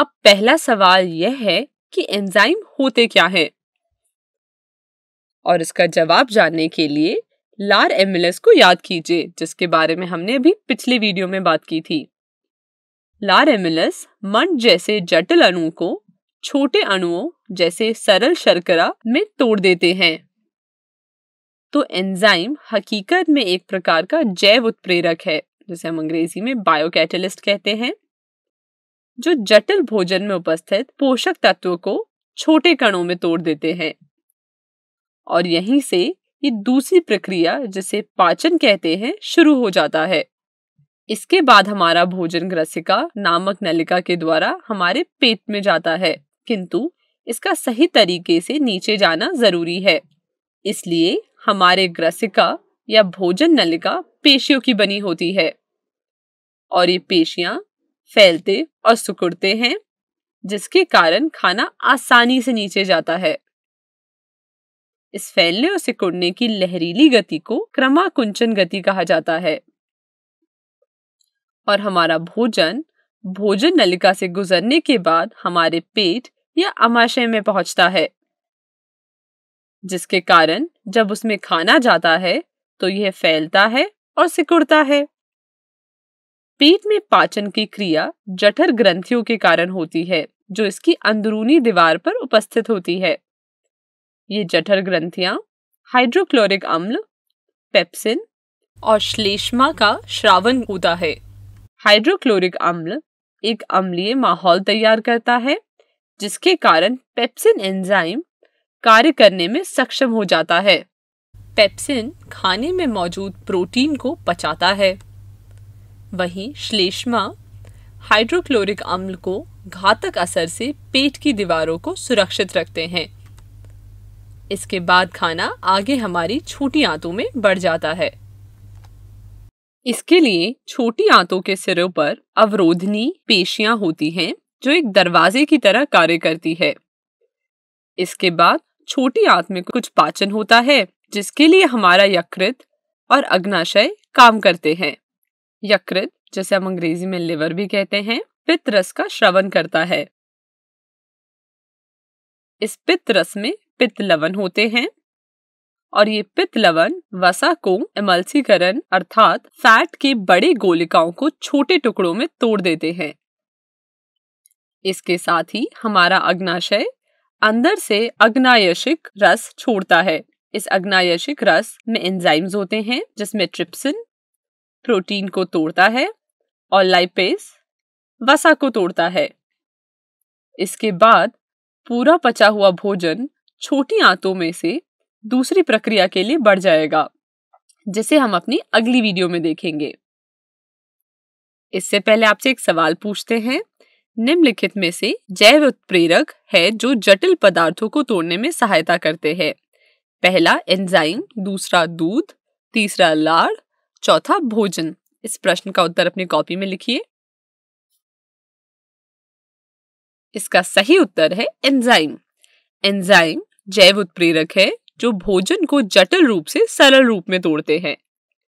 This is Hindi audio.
अब पहला सवाल यह है कि एंजाइम होते क्या हैं? और इसका जवाब जानने के लिए लार एमिलस को याद कीजिए जिसके बारे में हमने अभी पिछले वीडियो में बात की थी लार एमिलस मंड जैसे जटिल अणु को छोटे अणुओं जैसे सरल शर्करा में तोड़ देते हैं तो एंजाइम हकीकत में एक प्रकार का जैव उत्प्रेरक है जिसे हम अंग्रेजी में बायोकैटलिस्ट कहते हैं जो जटिल भोजन में उपस्थित पोषक तत्वों को छोटे कणों में तोड़ देते हैं और यहीं से ये दूसरी प्रक्रिया जिसे पाचन कहते हैं शुरू हो जाता है इसके बाद हमारा भोजन ग्रसिका नामक नलिका के द्वारा हमारे पेट में जाता है किंतु इसका सही तरीके से नीचे जाना जरूरी है इसलिए हमारे ग्रसिका या भोजन नलिका पेशियों की बनी होती है और ये पेशियां फैलते और सुकुड़ते हैं जिसके कारण खाना आसानी से नीचे जाता है इस फैलने और सिकुड़ने की लहरीली गति को क्रमाकुंचन गति कहा जाता है और हमारा भोजन भोजन नलिका से गुजरने के बाद हमारे पेट या अमाशय में पहुंचता है जिसके कारण जब उसमें खाना जाता है तो यह फैलता है और सिकुड़ता है पेट में पाचन की क्रिया जठर ग्रंथियों के कारण होती है जो इसकी अंदरूनी दीवार पर उपस्थित होती है ये जठर ग्रंथियां हाइड्रोक्लोरिक अम्ल पेप्सिन और श्लेष्मा का श्रावण होता है हाइड्रोक्लोरिक अम्ल एक अम्लीय माहौल तैयार करता है जिसके कारण पेप्सिन एंजाइम कार्य करने में सक्षम हो जाता है पेप्सिन खाने में मौजूद प्रोटीन को पचाता है वहीं श्लेष्मा हाइड्रोक्लोरिक अम्ल को घातक असर से पेट की दीवारों को सुरक्षित रखते हैं इसके बाद खाना आगे हमारी छोटी आंतों में बढ़ जाता है इसके लिए छोटी आंतों के सिरों पर अवरोधनी पेशियां होती हैं जो एक दरवाजे की तरह कार्य करती है इसके बाद छोटी आंत में कुछ पाचन होता है जिसके लिए हमारा यकृत और अग्नाशय काम करते हैं यकृत जिसे हम अंग्रेजी में लिवर भी कहते हैं पित्त रस का श्रवण करता है इस पित्त रस में पित्त लवण होते हैं और ये पित्त लवण वसा को एमल्सीकरण अर्थात फैट के बड़े गोलिकाओं को छोटे टुकड़ों में तोड़ देते हैं इसके साथ ही हमारा अग्नाशय अंदर से अग्नायशिक रस छोड़ता है इस अग्नायशिक रस में एंजाइम्स होते हैं जिसमें ट्रिप्सिन प्रोटीन को तोड़ता है और लाइपेस वसा को तोड़ता है इसके बाद पूरा पचा हुआ भोजन छोटी आंतों में से दूसरी प्रक्रिया के लिए बढ़ जाएगा जिसे हम अपनी अगली वीडियो में देखेंगे इससे पहले आपसे एक सवाल पूछते हैं निम्नलिखित में से जैव उत्प्रेरक है जो जटिल पदार्थों को तोड़ने में सहायता करते हैं पहला एंजाइम दूसरा दूध तीसरा लाड़ चौथा भोजन इस प्रश्न का उत्तर अपनी कॉपी में लिखिए इसका सही उत्तर है एंजाइम एंजाइम जैव उत्प्रेरक है जो भोजन को जटिल रूप से सरल रूप में तोड़ते हैं